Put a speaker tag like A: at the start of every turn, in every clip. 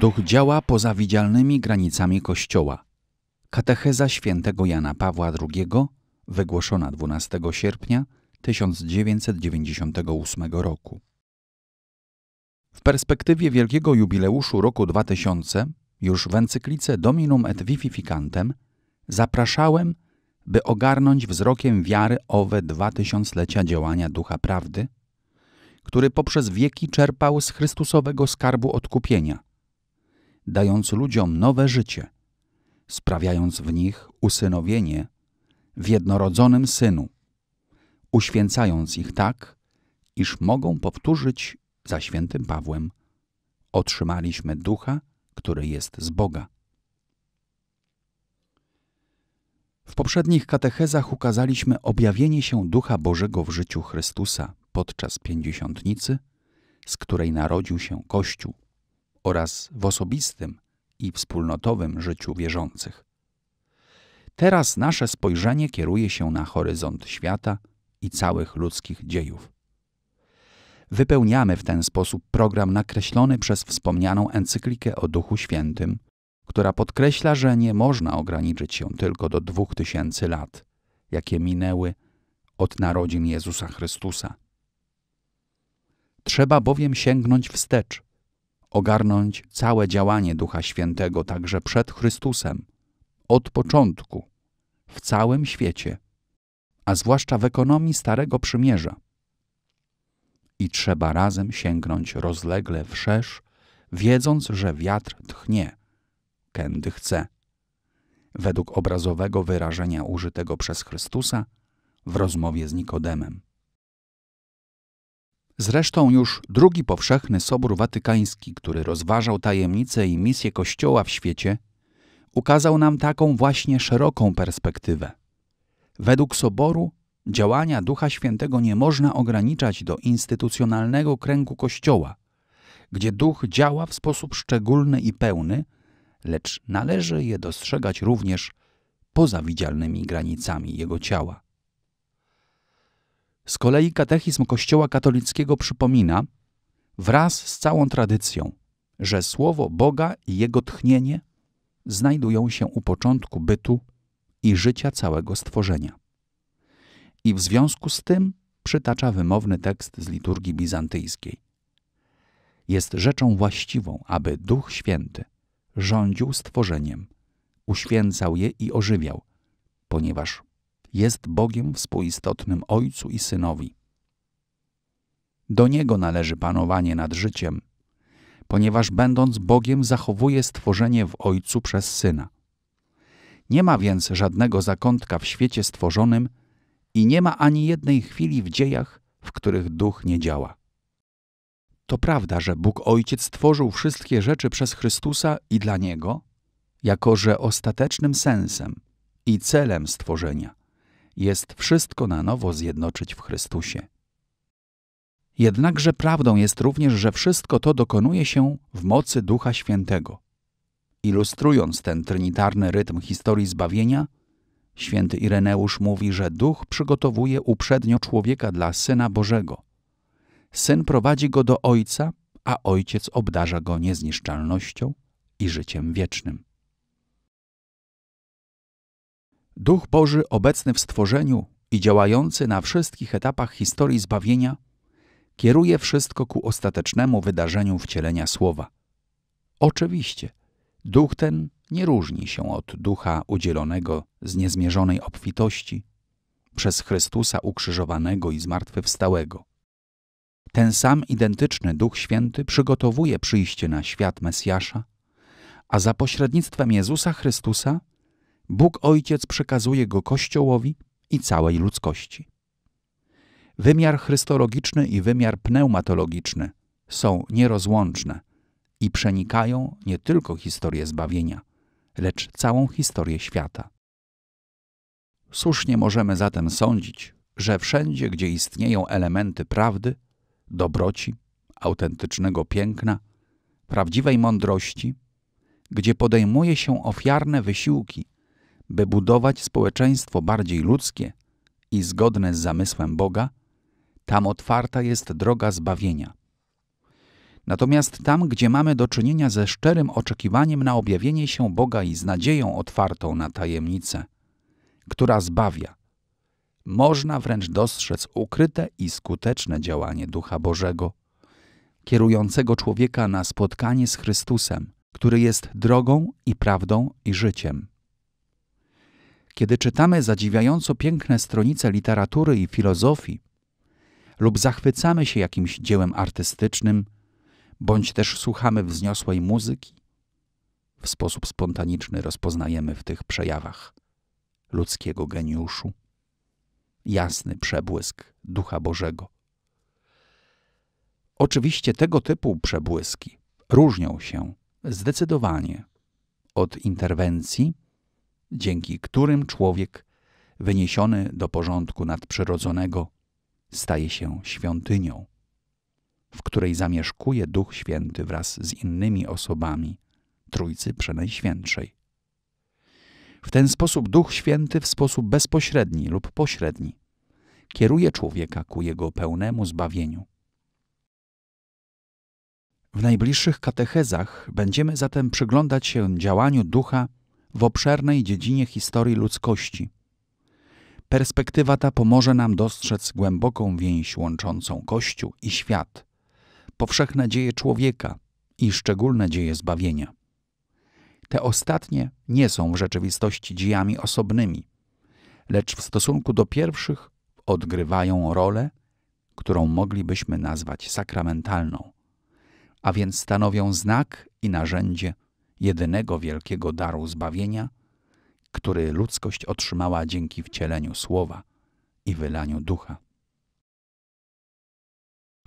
A: Duch działa poza widzialnymi granicami Kościoła. Katecheza świętego Jana Pawła II, wygłoszona 12 sierpnia 1998 roku. W perspektywie wielkiego jubileuszu roku 2000, już w encyklice Dominum et Vivificantem, zapraszałem, by ogarnąć wzrokiem wiary owe dwa tysiąclecia działania Ducha Prawdy, który poprzez wieki czerpał z Chrystusowego skarbu odkupienia – dając ludziom nowe życie, sprawiając w nich usynowienie w jednorodzonym synu, uświęcając ich tak, iż mogą powtórzyć za świętym Pawłem: Otrzymaliśmy ducha, który jest z Boga. W poprzednich katechezach ukazaliśmy objawienie się Ducha Bożego w życiu Chrystusa podczas pięćdziesiątnicy, z której narodził się Kościół oraz w osobistym i wspólnotowym życiu wierzących. Teraz nasze spojrzenie kieruje się na horyzont świata i całych ludzkich dziejów. Wypełniamy w ten sposób program nakreślony przez wspomnianą encyklikę o Duchu Świętym, która podkreśla, że nie można ograniczyć się tylko do dwóch tysięcy lat, jakie minęły od narodzin Jezusa Chrystusa. Trzeba bowiem sięgnąć wstecz ogarnąć całe działanie Ducha Świętego także przed Chrystusem, od początku, w całym świecie, a zwłaszcza w ekonomii Starego Przymierza. I trzeba razem sięgnąć rozlegle wszerz, wiedząc, że wiatr tchnie, kędy chce. Według obrazowego wyrażenia użytego przez Chrystusa w rozmowie z Nikodemem. Zresztą już drugi powszechny Sobór Watykański, który rozważał tajemnice i misję Kościoła w świecie, ukazał nam taką właśnie szeroką perspektywę. Według Soboru działania Ducha Świętego nie można ograniczać do instytucjonalnego kręgu Kościoła, gdzie Duch działa w sposób szczególny i pełny, lecz należy je dostrzegać również poza widzialnymi granicami Jego ciała. Z kolei katechizm Kościoła katolickiego przypomina, wraz z całą tradycją, że słowo Boga i jego tchnienie znajdują się u początku bytu i życia całego stworzenia. I w związku z tym przytacza wymowny tekst z liturgii bizantyjskiej. Jest rzeczą właściwą, aby Duch Święty rządził stworzeniem, uświęcał je i ożywiał, ponieważ jest Bogiem współistotnym Ojcu i Synowi. Do Niego należy panowanie nad życiem, ponieważ będąc Bogiem zachowuje stworzenie w Ojcu przez Syna. Nie ma więc żadnego zakątka w świecie stworzonym i nie ma ani jednej chwili w dziejach, w których duch nie działa. To prawda, że Bóg Ojciec stworzył wszystkie rzeczy przez Chrystusa i dla Niego, jako że ostatecznym sensem i celem stworzenia jest wszystko na nowo zjednoczyć w Chrystusie. Jednakże prawdą jest również, że wszystko to dokonuje się w mocy Ducha Świętego. Ilustrując ten trinitarny rytm historii zbawienia, święty Ireneusz mówi, że Duch przygotowuje uprzednio człowieka dla Syna Bożego. Syn prowadzi go do Ojca, a Ojciec obdarza go niezniszczalnością i życiem wiecznym. Duch Boży obecny w stworzeniu i działający na wszystkich etapach historii zbawienia kieruje wszystko ku ostatecznemu wydarzeniu wcielenia Słowa. Oczywiście, duch ten nie różni się od ducha udzielonego z niezmierzonej obfitości przez Chrystusa ukrzyżowanego i zmartwychwstałego. Ten sam identyczny Duch Święty przygotowuje przyjście na świat Mesjasza, a za pośrednictwem Jezusa Chrystusa Bóg Ojciec przekazuje go Kościołowi i całej ludzkości. Wymiar chrystologiczny i wymiar pneumatologiczny są nierozłączne i przenikają nie tylko historię zbawienia, lecz całą historię świata. Słusznie możemy zatem sądzić, że wszędzie, gdzie istnieją elementy prawdy, dobroci, autentycznego piękna, prawdziwej mądrości, gdzie podejmuje się ofiarne wysiłki by budować społeczeństwo bardziej ludzkie i zgodne z zamysłem Boga, tam otwarta jest droga zbawienia. Natomiast tam, gdzie mamy do czynienia ze szczerym oczekiwaniem na objawienie się Boga i z nadzieją otwartą na tajemnicę, która zbawia, można wręcz dostrzec ukryte i skuteczne działanie Ducha Bożego, kierującego człowieka na spotkanie z Chrystusem, który jest drogą i prawdą i życiem. Kiedy czytamy zadziwiająco piękne stronice literatury i filozofii, lub zachwycamy się jakimś dziełem artystycznym, bądź też słuchamy wzniosłej muzyki, w sposób spontaniczny rozpoznajemy w tych przejawach ludzkiego geniuszu jasny przebłysk Ducha Bożego. Oczywiście tego typu przebłyski różnią się zdecydowanie od interwencji dzięki którym człowiek, wyniesiony do porządku nadprzyrodzonego, staje się świątynią, w której zamieszkuje Duch Święty wraz z innymi osobami Trójcy Przenajświętszej. W ten sposób Duch Święty w sposób bezpośredni lub pośredni kieruje człowieka ku jego pełnemu zbawieniu. W najbliższych katechezach będziemy zatem przyglądać się działaniu ducha w obszernej dziedzinie historii ludzkości. Perspektywa ta pomoże nam dostrzec głęboką więź łączącą Kościół i świat, powszechne dzieje człowieka i szczególne dzieje zbawienia. Te ostatnie nie są w rzeczywistości dziejami osobnymi, lecz w stosunku do pierwszych odgrywają rolę, którą moglibyśmy nazwać sakramentalną, a więc stanowią znak i narzędzie jedynego wielkiego daru zbawienia, który ludzkość otrzymała dzięki wcieleniu słowa i wylaniu ducha.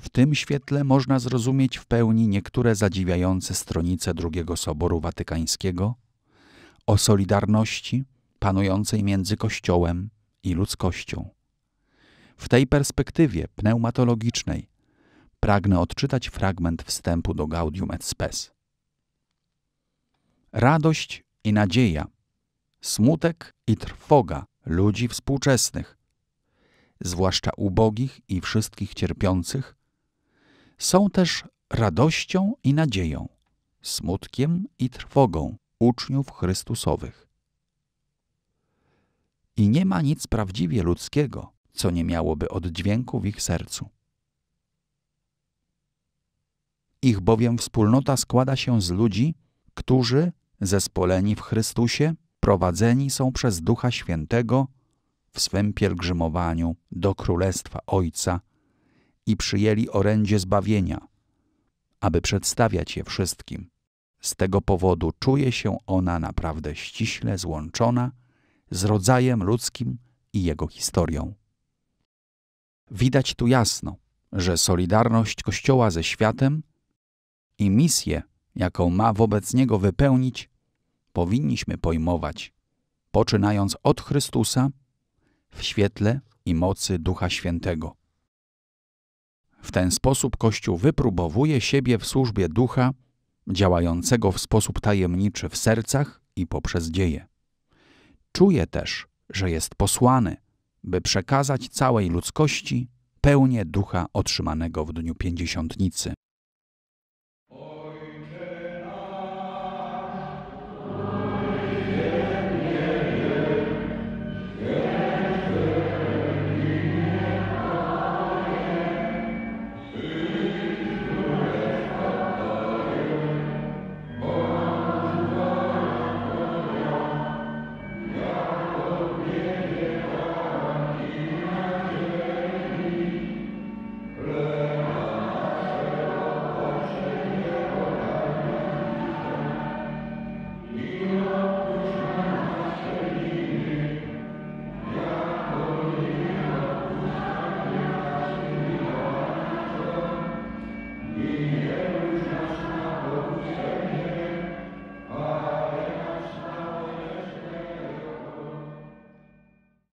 A: W tym świetle można zrozumieć w pełni niektóre zadziwiające stronice II Soboru Watykańskiego o solidarności panującej między Kościołem i ludzkością. W tej perspektywie pneumatologicznej pragnę odczytać fragment wstępu do Gaudium et Spes radość i nadzieja, smutek i trwoga ludzi współczesnych, zwłaszcza ubogich i wszystkich cierpiących, są też radością i nadzieją, smutkiem i trwogą uczniów Chrystusowych. I nie ma nic prawdziwie ludzkiego, co nie miałoby oddźwięku w ich sercu. Ich bowiem wspólnota składa się z ludzi, którzy zespoleni w Chrystusie, prowadzeni są przez Ducha Świętego w swym pielgrzymowaniu do Królestwa Ojca i przyjęli orędzie zbawienia, aby przedstawiać je wszystkim. Z tego powodu czuje się ona naprawdę ściśle złączona z rodzajem ludzkim i jego historią. Widać tu jasno, że solidarność Kościoła ze światem i misje, jaką ma wobec Niego wypełnić, powinniśmy pojmować, poczynając od Chrystusa w świetle i mocy Ducha Świętego. W ten sposób Kościół wypróbowuje siebie w służbie Ducha, działającego w sposób tajemniczy w sercach i poprzez dzieje. Czuje też, że jest posłany, by przekazać całej ludzkości pełnię Ducha otrzymanego w Dniu Pięćdziesiątnicy.